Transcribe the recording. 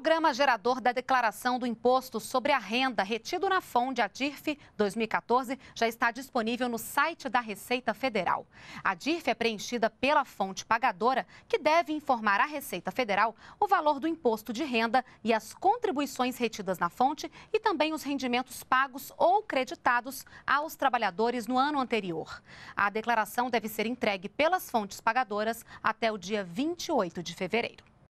programa gerador da declaração do imposto sobre a renda retido na fonte, a DIRF 2014, já está disponível no site da Receita Federal. A DIRF é preenchida pela fonte pagadora, que deve informar à Receita Federal o valor do imposto de renda e as contribuições retidas na fonte e também os rendimentos pagos ou creditados aos trabalhadores no ano anterior. A declaração deve ser entregue pelas fontes pagadoras até o dia 28 de fevereiro.